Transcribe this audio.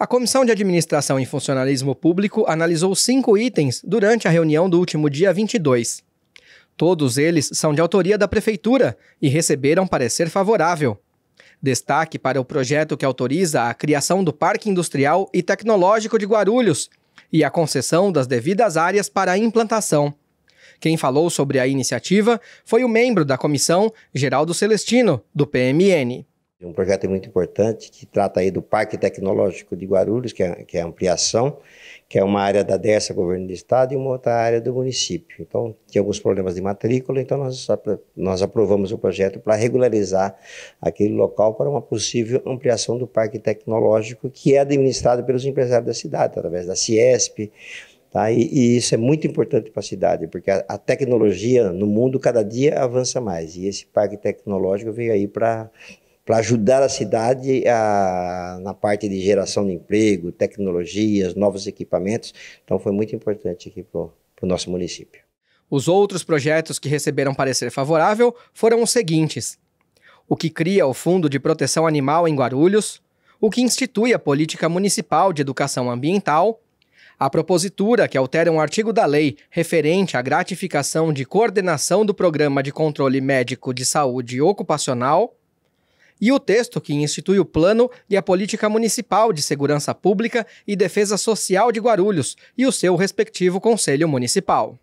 A Comissão de Administração e Funcionalismo Público analisou cinco itens durante a reunião do último dia 22. Todos eles são de autoria da Prefeitura e receberam parecer favorável. Destaque para o projeto que autoriza a criação do Parque Industrial e Tecnológico de Guarulhos e a concessão das devidas áreas para a implantação. Quem falou sobre a iniciativa foi o membro da comissão, Geraldo Celestino, do PMN. Um projeto muito importante que trata aí do Parque Tecnológico de Guarulhos, que é, que é a ampliação, que é uma área da dessa Governo do Estado e uma outra área do município. Então, tinha alguns problemas de matrícula, então nós, nós aprovamos o projeto para regularizar aquele local para uma possível ampliação do Parque Tecnológico, que é administrado pelos empresários da cidade, através da Ciesp, Tá? E, e, isso é muito importante para a cidade, porque a, a, tecnologia no mundo cada dia avança mais. E esse parque tecnológico veio aí para para ajudar a cidade a, na parte de geração de emprego, tecnologias, novos equipamentos. Então foi muito importante aqui para o nosso município. Os outros projetos que receberam parecer favorável foram os seguintes: o que cria o Fundo de Proteção Animal em Guarulhos, o que institui a Política Municipal de Educação Ambiental, a propositura que altera um artigo da lei referente à gratificação de coordenação do Programa de Controle Médico de Saúde Ocupacional e o texto que institui o plano e a política municipal de segurança pública e defesa social de Guarulhos e o seu respectivo conselho municipal.